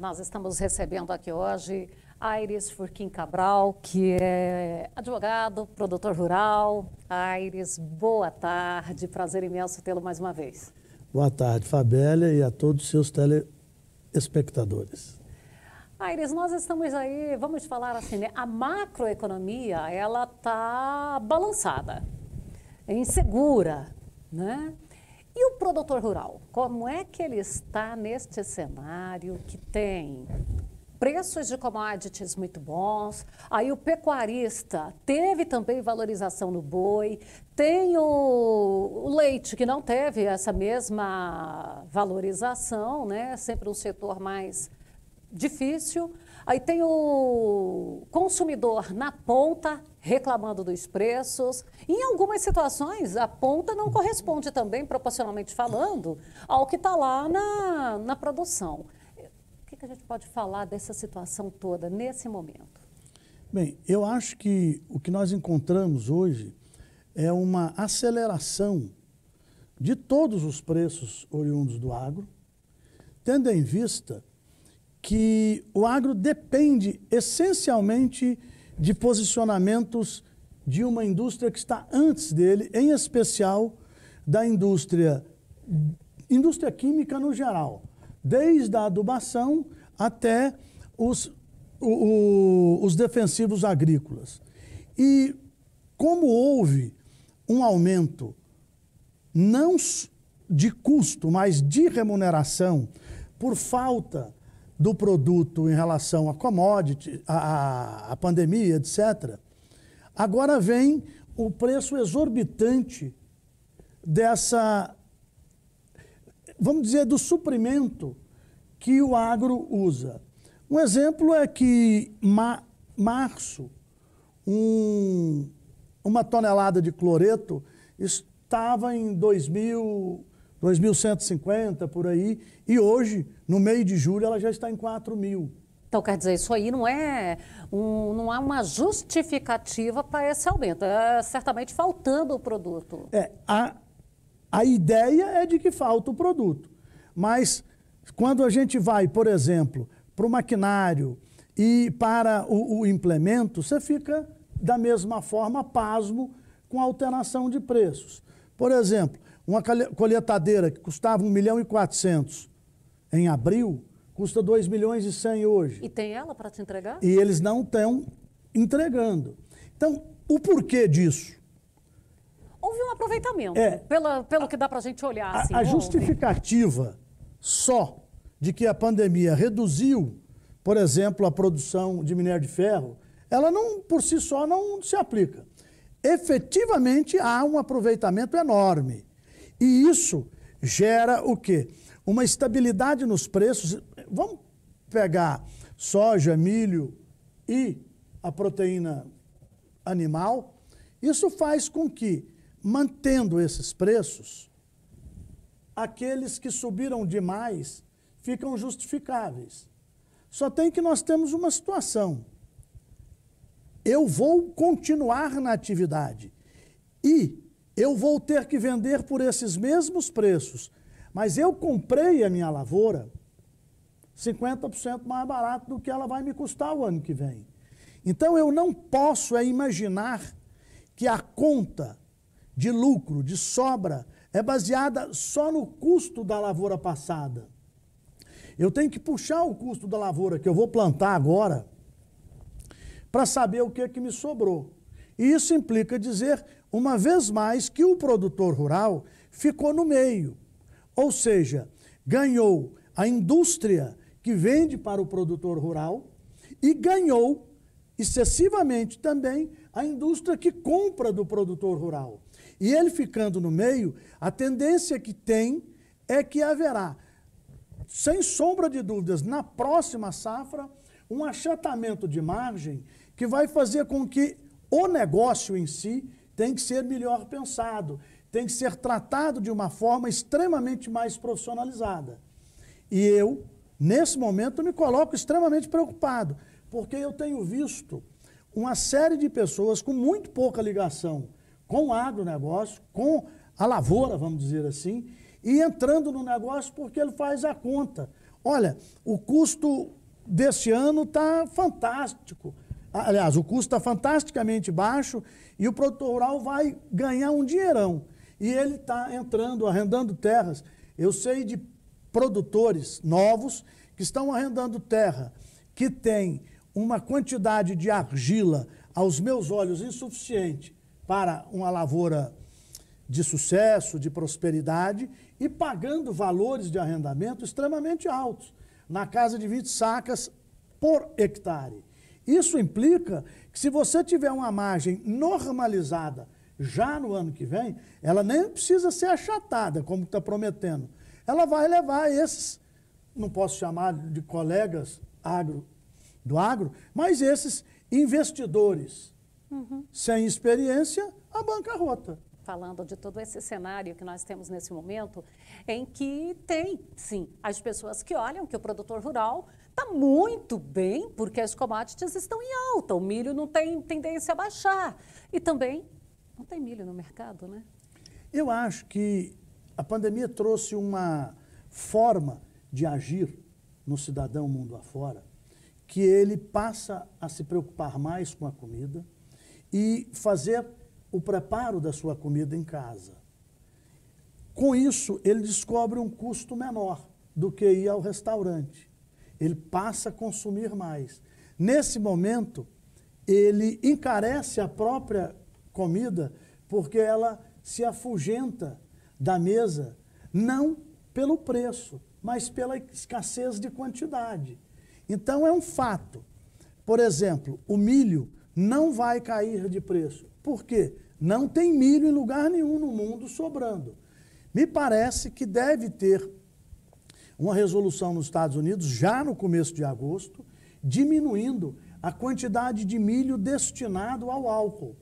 Nós estamos recebendo aqui hoje Aires Furquim Cabral, que é advogado, produtor rural. Aires, boa tarde, prazer imenso tê-lo mais uma vez. Boa tarde, Fabélia, e a todos os seus telespectadores. Aires, nós estamos aí, vamos falar assim, né? a macroeconomia, ela está balançada, é insegura, né? E o produtor rural, como é que ele está neste cenário que tem preços de commodities muito bons. Aí o pecuarista teve também valorização no boi. Tem o, o, leite, que não teve essa mesma valorização, né? Sempre um setor mais difícil. Aí tem o consumidor na ponta reclamando dos preços. Em algumas situações, a ponta não corresponde também, proporcionalmente falando, ao que está lá na, na produção. O que, que a gente pode falar dessa situação toda nesse momento? Bem, eu acho que o que nós encontramos hoje é uma aceleração de todos os preços oriundos do agro, tendo em vista que o agro depende essencialmente de posicionamentos de uma indústria que está antes dele, em especial da indústria, indústria química no geral, desde a adubação até os, o, o, os defensivos agrícolas. E como houve um aumento não de custo, mas de remuneração, por falta do produto em relação a commodity, a a pandemia, etc. Agora vem o preço exorbitante dessa, vamos dizer, do suprimento que o agro usa. Um exemplo é que ma março, um, uma tonelada de cloreto estava em 2.000 2.150 por aí, e hoje, no meio de julho, ela já está em 4 mil. Então, quer dizer, isso aí não é um, não há uma justificativa para esse aumento. É certamente faltando o produto. É, a, a ideia é de que falta o produto. Mas quando a gente vai, por exemplo, para o maquinário e para o, o implemento, você fica da mesma forma pasmo com a alteração de preços. Por exemplo, uma colheitadeira que custava 1 milhão e 400 em abril, custa 2 milhões e 100 hoje. E tem ela para te entregar? E eles não estão entregando. Então, o porquê disso? Houve um aproveitamento, é, pela, pelo a, que dá para a gente olhar. Assim, a, a justificativa só de que a pandemia reduziu, por exemplo, a produção de minério de ferro, ela não, por si só, não se aplica efetivamente há um aproveitamento enorme. E isso gera o quê? Uma estabilidade nos preços. Vamos pegar soja, milho e a proteína animal. Isso faz com que, mantendo esses preços, aqueles que subiram demais ficam justificáveis. Só tem que nós temos uma situação eu vou continuar na atividade e eu vou ter que vender por esses mesmos preços, mas eu comprei a minha lavoura 50% mais barato do que ela vai me custar o ano que vem. Então eu não posso é imaginar que a conta de lucro, de sobra, é baseada só no custo da lavoura passada. Eu tenho que puxar o custo da lavoura que eu vou plantar agora para saber o que, é que me sobrou. E isso implica dizer, uma vez mais, que o produtor rural ficou no meio. Ou seja, ganhou a indústria que vende para o produtor rural e ganhou excessivamente também a indústria que compra do produtor rural. E ele ficando no meio, a tendência que tem é que haverá, sem sombra de dúvidas, na próxima safra, um achatamento de margem que vai fazer com que o negócio em si tem que ser melhor pensado, tem que ser tratado de uma forma extremamente mais profissionalizada. E eu, nesse momento, me coloco extremamente preocupado, porque eu tenho visto uma série de pessoas com muito pouca ligação com o agronegócio, com a lavoura, vamos dizer assim, e entrando no negócio porque ele faz a conta. Olha, o custo deste ano está fantástico. Aliás, o custo está fantasticamente baixo e o produtor rural vai ganhar um dinheirão. E ele está entrando, arrendando terras. Eu sei de produtores novos que estão arrendando terra, que tem uma quantidade de argila, aos meus olhos, insuficiente para uma lavoura de sucesso, de prosperidade, e pagando valores de arrendamento extremamente altos na casa de 20 sacas por hectare. Isso implica que se você tiver uma margem normalizada já no ano que vem, ela nem precisa ser achatada, como está prometendo. Ela vai levar esses, não posso chamar de colegas agro, do agro, mas esses investidores uhum. sem experiência à bancarrota falando de todo esse cenário que nós temos nesse momento, em que tem, sim, as pessoas que olham que o produtor rural está muito bem, porque as commodities estão em alta, o milho não tem tendência a baixar. E também não tem milho no mercado, né? Eu acho que a pandemia trouxe uma forma de agir no cidadão mundo afora, que ele passa a se preocupar mais com a comida e fazer o preparo da sua comida em casa. Com isso, ele descobre um custo menor do que ir ao restaurante. Ele passa a consumir mais. Nesse momento, ele encarece a própria comida porque ela se afugenta da mesa, não pelo preço, mas pela escassez de quantidade. Então é um fato. Por exemplo, o milho não vai cair de preço, por quê? Não tem milho em lugar nenhum no mundo sobrando. Me parece que deve ter uma resolução nos Estados Unidos, já no começo de agosto, diminuindo a quantidade de milho destinado ao álcool,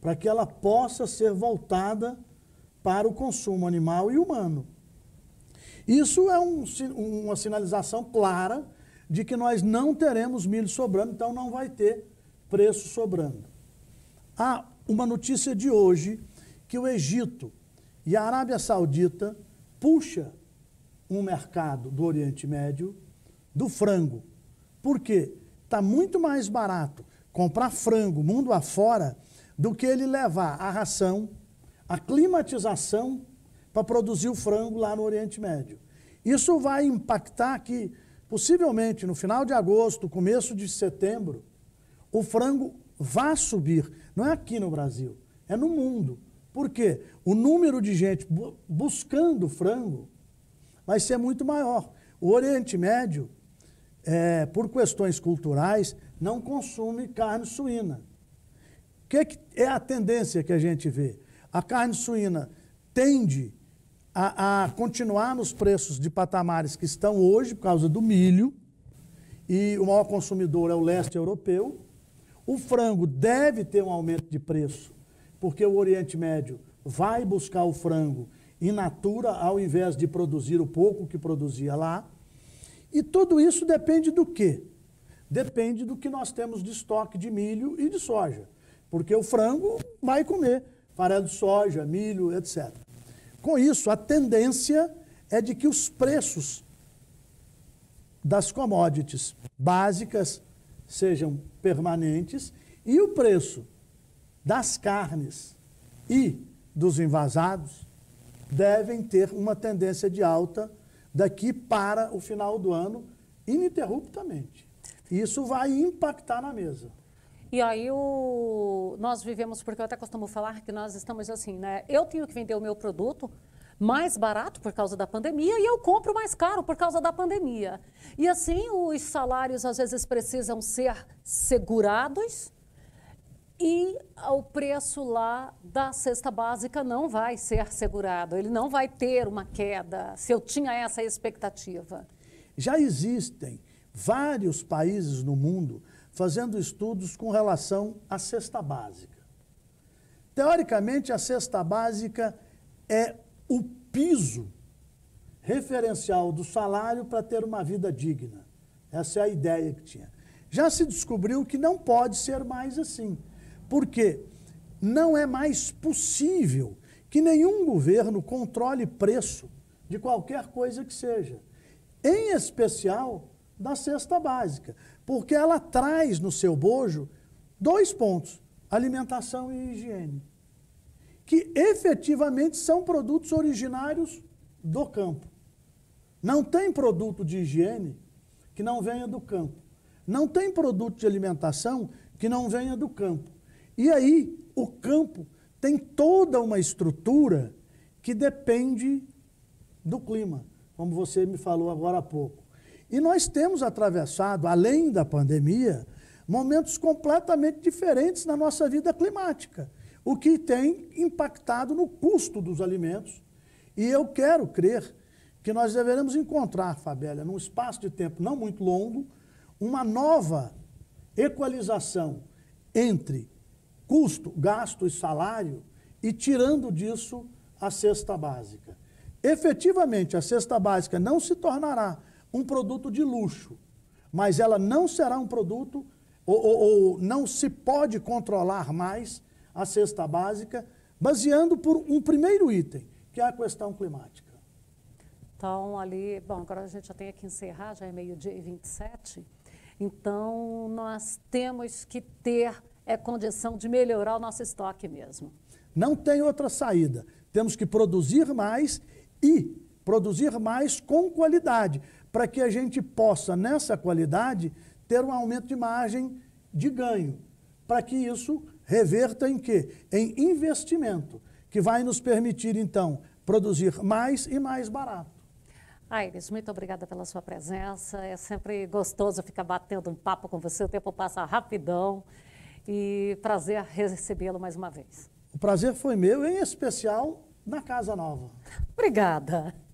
para que ela possa ser voltada para o consumo animal e humano. Isso é um, uma sinalização clara de que nós não teremos milho sobrando, então não vai ter preço sobrando. Há uma notícia de hoje que o Egito e a Arábia Saudita puxa um mercado do Oriente Médio do frango. Por quê? Está muito mais barato comprar frango mundo afora do que ele levar a ração, a climatização para produzir o frango lá no Oriente Médio. Isso vai impactar que, possivelmente, no final de agosto, começo de setembro, o frango vá subir. Não é aqui no Brasil, é no mundo. Por quê? O número de gente buscando frango vai ser muito maior. O Oriente Médio, é, por questões culturais, não consome carne suína. O que, que, é a tendência que a gente vê? A carne suína tende a, a continuar nos preços de patamares que estão hoje por causa do milho, e o maior consumidor é o leste europeu, o frango deve ter um aumento de preço, porque o Oriente Médio vai buscar o frango in natura, ao invés de produzir o pouco que produzia lá. E tudo isso depende do quê? Depende do que nós temos de estoque de milho e de soja. Porque o frango vai comer farelo de soja, milho, etc. Com isso, a tendência é de que os preços das commodities básicas sejam permanentes e o preço das carnes e dos invasados devem ter uma tendência de alta daqui para o final do ano, ininterruptamente. Isso vai impactar na mesa. E aí o... nós vivemos, porque eu até costumo falar que nós estamos assim, né? Eu tenho que vender o meu produto, mais barato por causa da pandemia e eu compro mais caro por causa da pandemia. E assim, os salários às vezes precisam ser segurados e o preço lá da cesta básica não vai ser segurado, ele não vai ter uma queda, se eu tinha essa expectativa. Já existem vários países no mundo fazendo estudos com relação à cesta básica. Teoricamente, a cesta básica é o piso referencial do salário para ter uma vida digna. Essa é a ideia que tinha. Já se descobriu que não pode ser mais assim, porque não é mais possível que nenhum governo controle preço de qualquer coisa que seja, em especial da cesta básica, porque ela traz no seu bojo dois pontos: alimentação e higiene que efetivamente são produtos originários do campo. Não tem produto de higiene que não venha do campo. Não tem produto de alimentação que não venha do campo. E aí, o campo tem toda uma estrutura que depende do clima, como você me falou agora há pouco. E nós temos atravessado, além da pandemia, momentos completamente diferentes na nossa vida climática o que tem impactado no custo dos alimentos. E eu quero crer que nós deveremos encontrar, Fabélia, num espaço de tempo não muito longo, uma nova equalização entre custo, gasto e salário e tirando disso a cesta básica. Efetivamente, a cesta básica não se tornará um produto de luxo, mas ela não será um produto ou, ou, ou não se pode controlar mais a cesta básica, baseando por um primeiro item, que é a questão climática. Então, ali, bom, agora a gente já tem que encerrar, já é meio-dia e 27. Então, nós temos que ter é, condição de melhorar o nosso estoque mesmo. Não tem outra saída. Temos que produzir mais e produzir mais com qualidade, para que a gente possa, nessa qualidade, ter um aumento de margem de ganho para que isso reverta em quê? Em investimento, que vai nos permitir, então, produzir mais e mais barato. Aires, muito obrigada pela sua presença. É sempre gostoso ficar batendo um papo com você. O tempo passa rapidão. E prazer recebê-lo mais uma vez. O prazer foi meu, em especial na Casa Nova. Obrigada.